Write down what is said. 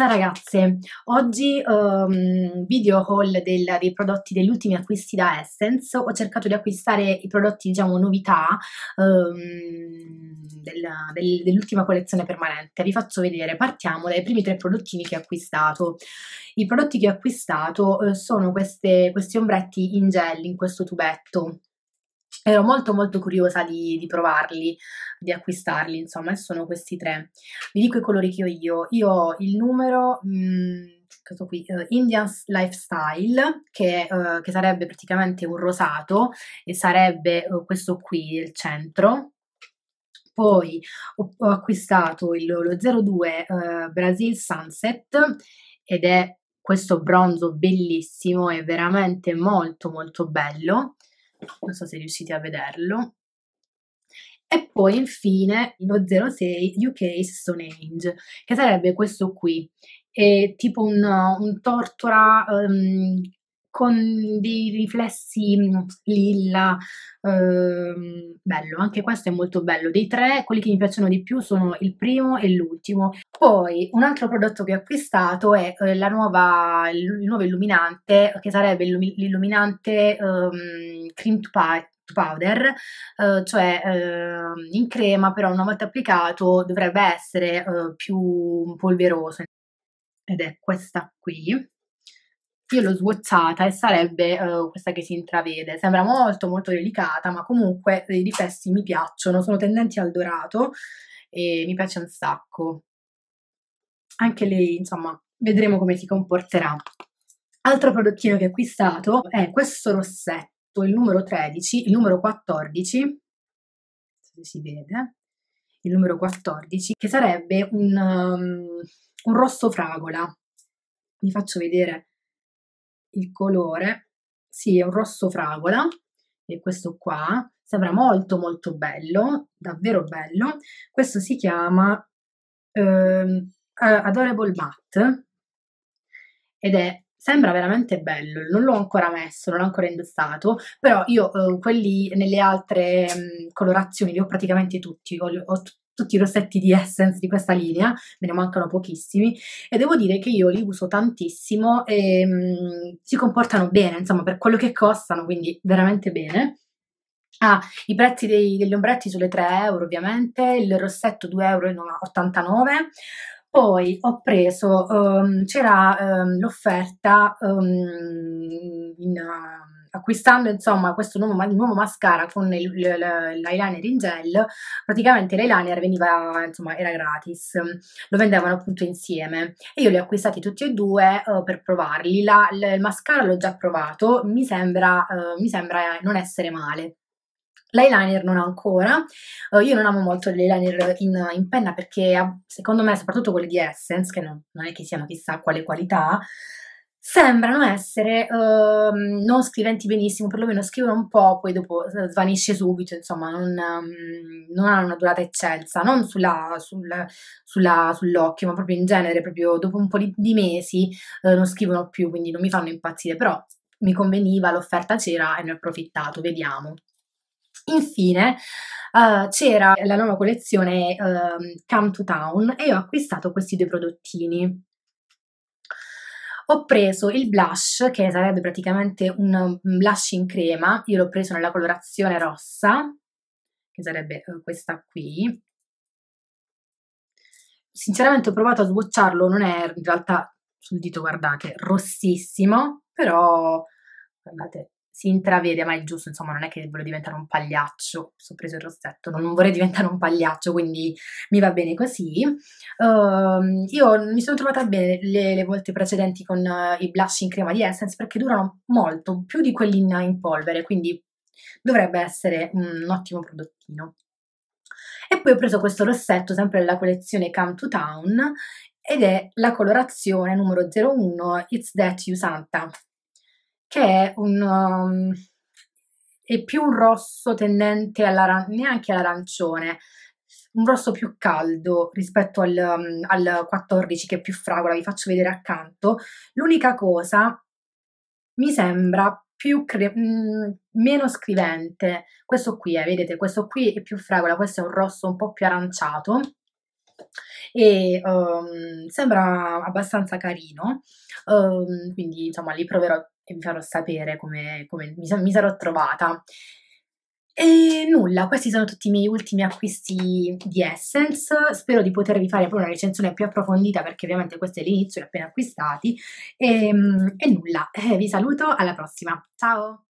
Ciao ragazze, oggi um, video haul del, dei prodotti degli ultimi acquisti da Essence, ho cercato di acquistare i prodotti diciamo novità um, del, del, dell'ultima collezione permanente, vi faccio vedere, partiamo dai primi tre prodottini che ho acquistato. I prodotti che ho acquistato eh, sono queste, questi ombretti in gel in questo tubetto, Ero molto molto curiosa di, di, provarli, di acquistarli, insomma, e sono questi tre. Vi dico i colori che ho io. Io ho il numero, mh, mm, questo qui, uh, Indian Lifestyle, che, uh, che, sarebbe praticamente un rosato, e sarebbe uh, questo qui, il centro. Poi ho, ho acquistato il, lo 02 Brazil Sunset, ed è questo bronzo bellissimo, è veramente molto molto bello non so se riuscite a vederlo. E poi infine lo 06 UK Stonehenge, che sarebbe questo qui, è tipo un, un tortora um, con dei riflessi mm, lilla, ehm, bello, anche questo è molto bello. Dei tre, quelli che mi piacciono di più sono il primo e l'ultimo. Poi un altro prodotto che ho acquistato è eh, la nuova, il nuovo illuminante, che sarebbe l'illuminante ehm, Cream to Pie powder, eh, cioè eh, in crema, però una volta applicato dovrebbe essere eh, più polveroso. Ed è questa qui io l'ho sbozzata e sarebbe uh, questa che si intravede. Sembra molto molto delicata, ma comunque eh, i riflessi mi piacciono, sono tendenti al dorato e mi piace un sacco. Anche lei, insomma, vedremo come si comporterà. Altro prodottino che ho acquistato è questo rossetto, il numero 13, il numero 14, Non so se si vede, il numero 14, che sarebbe un, um, un rosso fragola. Vi faccio vedere il colore, sì, è un rosso fragola, e questo qua, sembra molto molto bello, davvero bello. Questo si chiama eh, Adorable Matte ed è sembra veramente bello, non l'ho ancora messo, non l'ho ancora indossato, però io eh, quelli nelle altre mh, mm, colorazioni li ho praticamente tutti, ho, ho, tutti i rossetti di Essence di questa linea, me ne mancano pochissimi e devo dire che io li uso tantissimo e ehm, mh, si comportano bene, insomma, per quello che costano, quindi veramente bene. Ah, i prezzi dei, degli ombretti sulle 3 euro ovviamente, il rossetto 2,89 euro. Poi ho preso, um, c'era um, l'offerta um, in... Uh, acquistando insomma questo nuovo, nuovo mascara con il, il, l'eyeliner in gel, praticamente l'eyeliner veniva, insomma, era gratis, lo vendevano appunto insieme e io li ho acquistati tutti e due uh, per provarli. La, l- il mascara l'ho già provato, mi sembra, uh, mi sembra non essere male. L'eyeliner non ancora, uh, io non amo molto l'eyeliner in, in, penna perché secondo me, soprattutto quelli di Essence, che non, non è che siano chissà quale qualità, sembrano essere uh, non scriventi benissimo, perlomeno scrivono un po', poi dopo svanisce subito, insomma, non, um, non hanno una durata eccelsa, non sulla, sul, sulla, sull'occhio, ma proprio in genere, proprio dopo un po' di, di mesi uh, non scrivono più, quindi non mi fanno impazzire, però mi conveniva, l'offerta c'era e ne ho approfittato, vediamo. Infine uh, c'era la nuova collezione ehm, Come to Town e ho acquistato questi due prodottini ho preso il blush, che sarebbe praticamente un blush in crema, io l'ho preso nella colorazione rossa, che sarebbe eh, questa qui. Sinceramente ho provato a sbocciarlo, non è in realtà sul dito, guardate, rossissimo, però guardate, si intravede, ma è giusto, insomma, non è che voglio diventare un pagliaccio, ho preso il rossetto, non vorrei diventare un pagliaccio, quindi mi va bene così. Uh, io mi sono trovata bene le, le volte precedenti con uh, i blush in crema di Essence perché durano molto, più di quelli in, in polvere, quindi dovrebbe essere un, un ottimo prodottino. E poi ho preso questo rossetto, sempre della collezione Come to Town, ed è la colorazione numero 01 It's That You Santa che è un... Um, è più un rosso tendente all'aran- neanche all'arancione, un rosso più caldo rispetto al, um, al 14 che è più fragola, vi faccio vedere accanto. L'unica cosa mi sembra più cre- mh, mm, meno scrivente. Questo qui, eh, vedete, questo qui è più fragola, questo è un rosso un po' più aranciato e um, sembra abbastanza carino. Um, quindi, insomma, li proverò e vi farò sapere come, come mi, mi sarò trovata. E nulla, questi sono tutti i miei ultimi acquisti di Essence. Spero di potervi fare poi una recensione più approfondita perché ovviamente questo è l'inizio, li ho appena acquistati. E, ehm, e nulla, eh, vi saluto, alla prossima. Ciao!